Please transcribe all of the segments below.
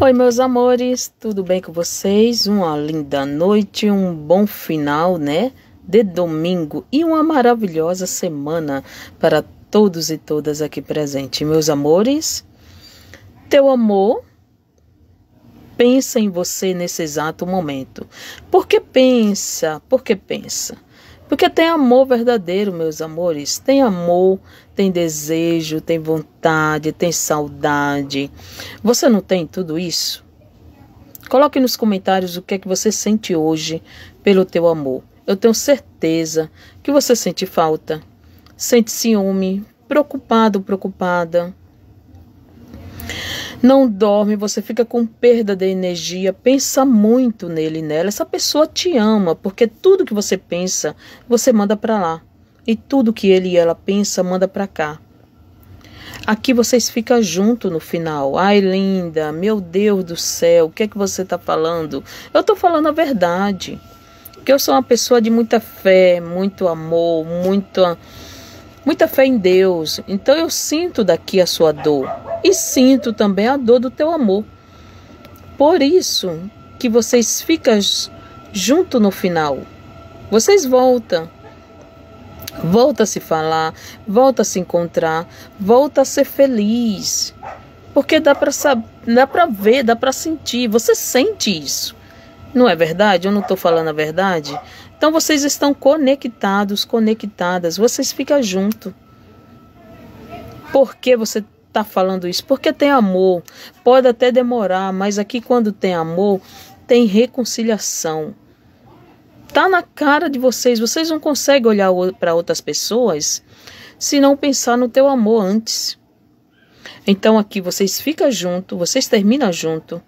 Oi, meus amores, tudo bem com vocês? Uma linda noite, um bom final, né? De domingo e uma maravilhosa semana para todos e todas aqui presentes. Meus amores, teu amor pensa em você nesse exato momento. Por que pensa? Por que pensa? Porque tem amor verdadeiro, meus amores. Tem amor, tem desejo, tem vontade, tem saudade. Você não tem tudo isso? Coloque nos comentários o que é que você sente hoje pelo teu amor. Eu tenho certeza que você sente falta, sente ciúme, preocupado, preocupada não dorme, você fica com perda de energia, pensa muito nele e nela. Essa pessoa te ama, porque tudo que você pensa, você manda para lá. E tudo que ele e ela pensa, manda para cá. Aqui vocês ficam junto no final. Ai, linda, meu Deus do céu, o que é que você está falando? Eu estou falando a verdade. Que eu sou uma pessoa de muita fé, muito amor, muita muita fé em Deus. Então eu sinto daqui a sua dor e sinto também a dor do teu amor. Por isso que vocês ficam junto no final. Vocês voltam. Volta a se falar, volta a se encontrar, volta a ser feliz. Porque dá para saber, dá para ver, dá para sentir. Você sente isso. Não é verdade? Eu não estou falando a verdade? Então vocês estão conectados, conectadas, vocês ficam junto. Por que você está falando isso? Porque tem amor. Pode até demorar, mas aqui quando tem amor, tem reconciliação. Tá na cara de vocês, vocês não conseguem olhar para outras pessoas se não pensar no teu amor antes. Então aqui vocês ficam junto, vocês terminam junto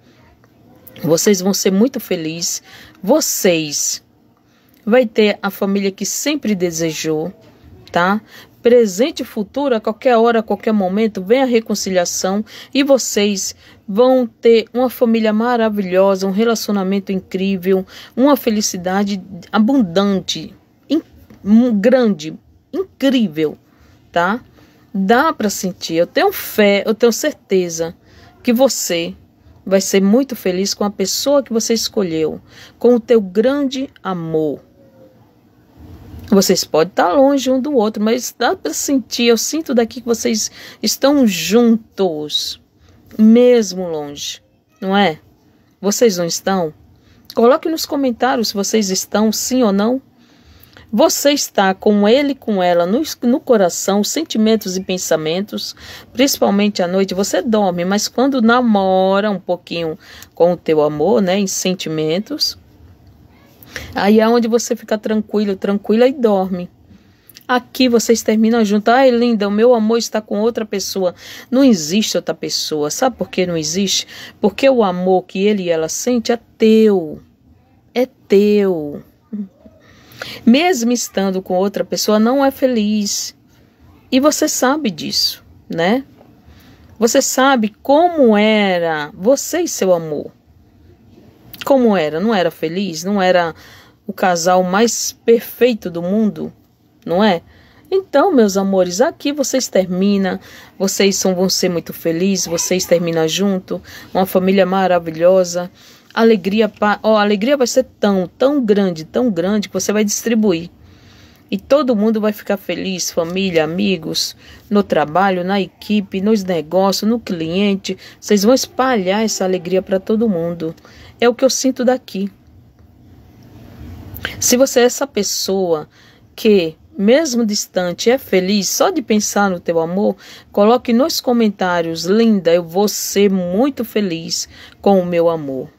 vocês vão ser muito felizes. Vocês vai ter a família que sempre desejou, tá? Presente e futuro, a qualquer hora, a qualquer momento, vem a reconciliação e vocês vão ter uma família maravilhosa, um relacionamento incrível, uma felicidade abundante, in grande, incrível, tá? Dá para sentir. Eu tenho fé, eu tenho certeza que você vai ser muito feliz com a pessoa que você escolheu, com o teu grande amor. Vocês podem estar longe um do outro, mas dá para sentir, eu sinto daqui que vocês estão juntos, mesmo longe, não é? Vocês não estão? Coloque nos comentários se vocês estão sim ou não. Você está com ele, com ela, no, no coração, sentimentos e pensamentos, principalmente à noite. Você dorme, mas quando namora um pouquinho com o teu amor, né, em sentimentos, aí é onde você fica tranquilo, tranquila e dorme. Aqui vocês terminam junto. Ai, linda, o meu amor está com outra pessoa. Não existe outra pessoa. Sabe por que não existe? Porque o amor que ele e ela sente é teu. É teu. Mesmo estando com outra pessoa, não é feliz. E você sabe disso, né? Você sabe como era você e seu amor. Como era? Não era feliz? Não era o casal mais perfeito do mundo? Não é? Então, meus amores, aqui vocês terminam, vocês são, vão ser muito felizes, vocês terminam junto, uma família maravilhosa, alegria, oh a alegria vai ser tão, tão grande, tão grande que você vai distribuir. E todo mundo vai ficar feliz, família, amigos, no trabalho, na equipe, nos negócios, no cliente. Vocês vão espalhar essa alegria para todo mundo. É o que eu sinto daqui. Se você é essa pessoa que, mesmo distante, é feliz só de pensar no teu amor, coloque nos comentários, linda, eu vou ser muito feliz com o meu amor.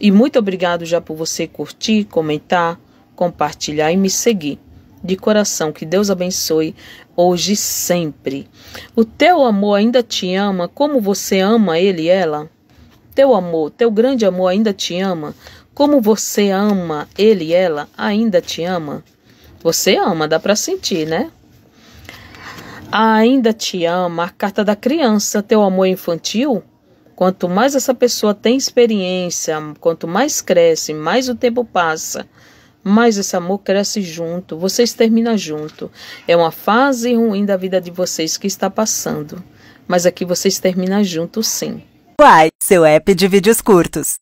E muito obrigado já por você curtir, comentar, compartilhar e me seguir. De coração, que Deus abençoe hoje e sempre. O teu amor ainda te ama como você ama ele e ela? Teu amor, teu grande amor ainda te ama como você ama ele e ela? Ainda te ama? Você ama, dá para sentir, né? Ainda te ama, a carta da criança, teu amor infantil? Quanto mais essa pessoa tem experiência, quanto mais cresce, mais o tempo passa, mais esse amor cresce junto, vocês terminam junto. É uma fase ruim da vida de vocês que está passando, mas aqui é vocês terminam junto sim. Uai, seu app de vídeos curtos.